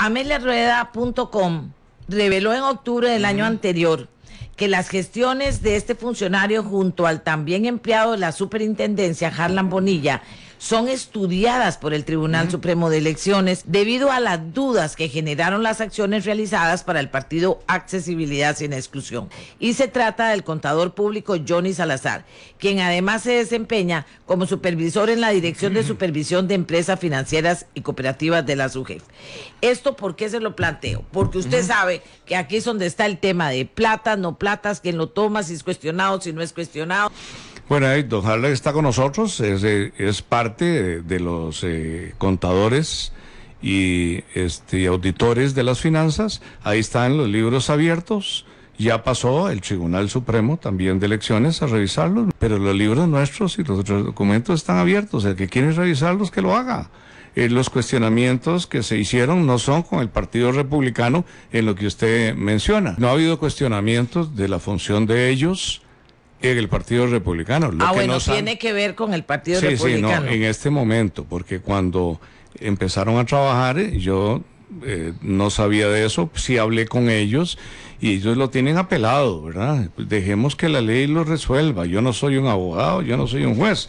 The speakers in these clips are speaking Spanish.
Ameliarueda.com reveló en octubre del año anterior que las gestiones de este funcionario junto al también empleado de la superintendencia, Harlan Bonilla, son estudiadas por el Tribunal Supremo de Elecciones debido a las dudas que generaron las acciones realizadas para el partido Accesibilidad sin Exclusión. Y se trata del contador público Johnny Salazar, quien además se desempeña como supervisor en la Dirección de Supervisión de Empresas Financieras y Cooperativas de la SUGEF. ¿Esto porque se lo planteo? Porque usted sabe que aquí es donde está el tema de plata, no platas, quién lo toma, si es cuestionado, si no es cuestionado. Bueno, don está con nosotros, es, es parte de, los eh, contadores y este, auditores de las finanzas. Ahí están los libros abiertos. Ya pasó el Tribunal Supremo también de elecciones a revisarlos, pero los libros nuestros y los otros documentos están abiertos. El que quiere revisarlos, que lo haga. Eh, los cuestionamientos que se hicieron no son con el Partido Republicano en lo que usted menciona. No ha habido cuestionamientos de la función de ellos en el Partido Republicano. ah, bueno, tiene que ver con el Partido Republicano. Sí, no, en este momento, porque cuando empezaron a trabajar, yo eh, no sabía de eso, sí hablé con ellos y ellos lo tienen apelado, ¿verdad? Dejemos que la ley lo resuelva. Yo no soy un abogado, yo no soy un juez,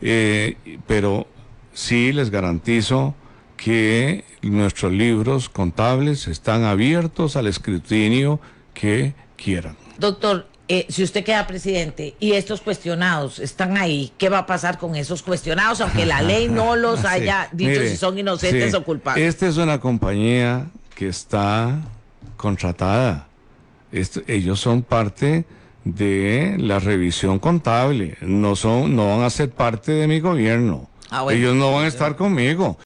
eh, pero sí les garantizo que nuestros libros contables están abiertos al escrutinio que quieran. Doctor, eh, si usted queda presidente y estos cuestionados están ahí, ¿qué va a pasar con esos cuestionados? Aunque la ley no los ah, haya dicho si son inocentes o culpables. Esta es una compañía que está contratada. ellos son parte de la revisión contable. No, son, no van a ser parte de mi gobierno. Ah, ellos no van a estar conmigo.